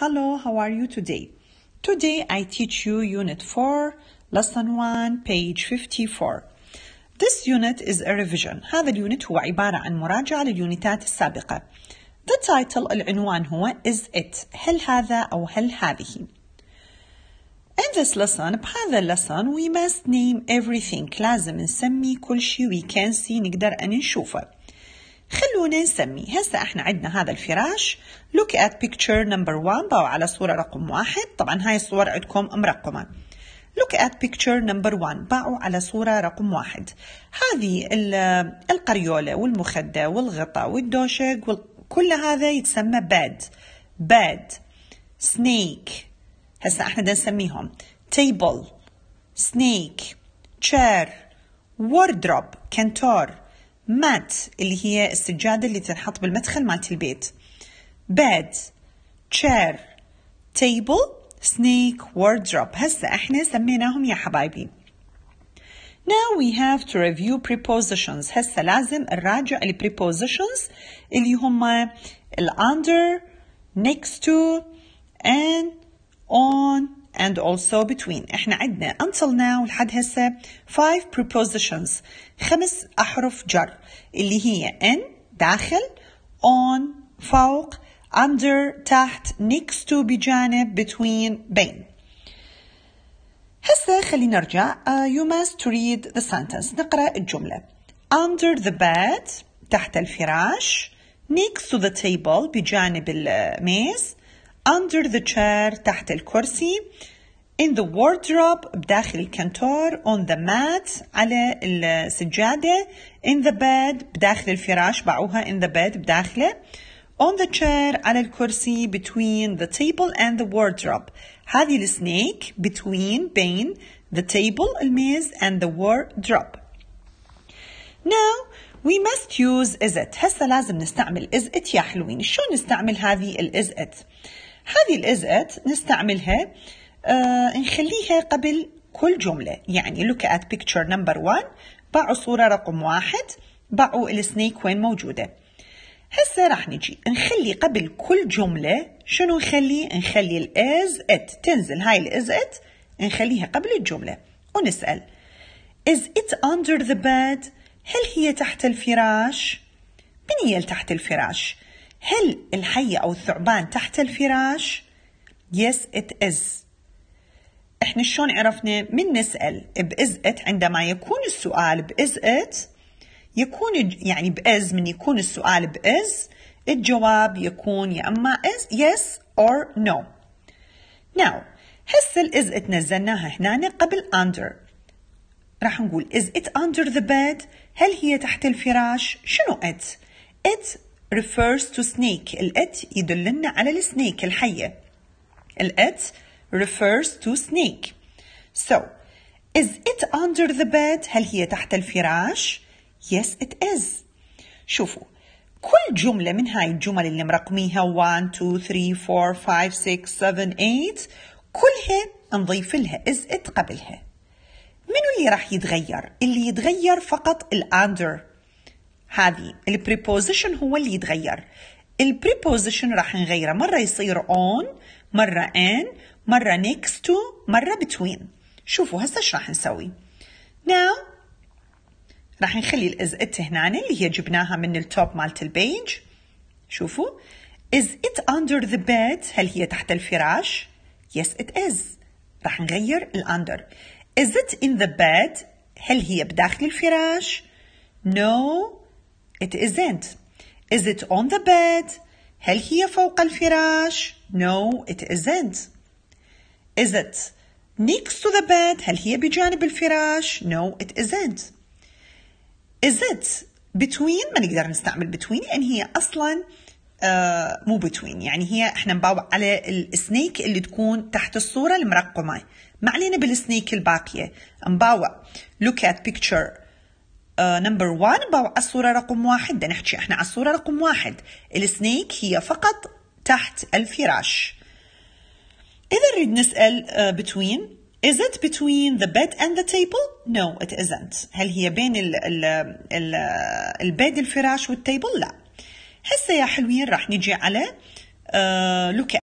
Hello, how are you today? Today I teach you Unit 4, Lesson 1, page 54. This unit is a revision. هذا اليونت هو عبارة عن مراجعة لليونتات السابقة. The title العنوان هو Is It هل هذا أو هل هذه In this lesson بهذا اللسن we must name everything لازم نسمي كل شيء we can see نقدر أن نشوفه خلونا نسمي هسه احنا عندنا هذا الفراش look at picture number 1 باو على صورة رقم واحد طبعا هاي الصور عندكم مرقمة look at picture number 1 باعوا على صورة رقم واحد هذه القريولة والمخدة والغطاء والدوشق وكل هذا يتسمى bed bed snake هسه احنا بدنا نسميهم table snake chair wardrobe كنتور مات اللي هي السجادة اللي تنحط بالمدخل مالت البيت bed chair table snake wardrobe هسه احنا سميناهم يا حبايبي Now we have to review prepositions هسه لازم نراجع ال prepositions اللي هما ال under next to and on and also between احنا عندنا until now لحد هسه five prepositions خمس أحرف جر اللي هي in داخل on فوق under تحت next to بجانب between بين هسه خلينا نرجع uh, you must read the sentence نقرأ الجملة under the bed تحت الفراش next to the table بجانب الميز under the chair تحت الكرسي in the wardrobe بداخل الكنتور on the mat على السجادة in the bed بداخل الفراش باعوها in the bed بداخله on the chair على الكرسي between the table and the wardrobe هذه السنيك between بين the table الميز and the wardrobe now we must use is it هسه لازم نستعمل is it يا حلوين شو نستعمل هذه ال is it هذه الإزات نستعملها آه نخليها قبل كل جملة يعني look at picture number one باعوا صورة رقم واحد باعوا السنيك وين موجودة هسه راح نجي نخلي قبل كل جملة شنو نخلي نخلي الإز إت تنزل هاي الإز إت نخليها قبل الجملة ونسأل is it under the bed هل هي تحت الفراش من هي تحت الفراش هل الحية أو الثعبان تحت الفراش؟ Yes it is احنا شلون عرفنا؟ من نسأل بإز it عندما يكون السؤال بإز it يكون يعني بإز من يكون السؤال بإز الجواب يكون يا إما is yes or no now هسه الإز it نزلناها هنا قبل under راح نقول is it under the bed هل هي تحت الفراش شنو it إت refers to snake الات يدلنا على السنيك الحية الات refers to snake so is it under the bed هل هي تحت الفراش yes it is شوفوا كل جملة من هاي الجمل اللي مرقميها 1 2 3 4 5 6 7 8 كلها نضيف لها is it قبلها منو اللي راح يتغير اللي يتغير فقط الاندر هذه البريبوزيشن هو اللي يتغير البريبوزيشن راح نغيره مرة يصير on مرة in مرة next to مرة between شوفوا هسه ايش راح نسوي now راح نخلي ات هنا اللي هي جبناها من التوب مالت البيج شوفوا is it under the bed هل هي تحت الفراش yes it is راح نغير الاندر is it in the bed هل هي بداخل الفراش no It isn't. Is it on the bed? هل هي فوق الفراش؟ No, it isn't. Is it next to the bed? هل هي بجانب الفراش؟ No, it isn't. Is it between؟ ما نقدر نستعمل between لأن يعني هي أصلاً آه مو between. يعني هي احنا نباوع على السنيك اللي تكون تحت الصوره المرقمه ما علينا بالسنيك الباقيه نباوع look at picture نمبر آه، على الصورة رقم واحد بدنا نحكي احنا على الصورة رقم واحد السنيك هي فقط تحت الفراش إذا نريد نسأل uh, between is it between the bed and the table no it isn't هل هي بين ال ال ال البيد الفراش والتيبل لا هسه يا حلوين راح نجي على uh, look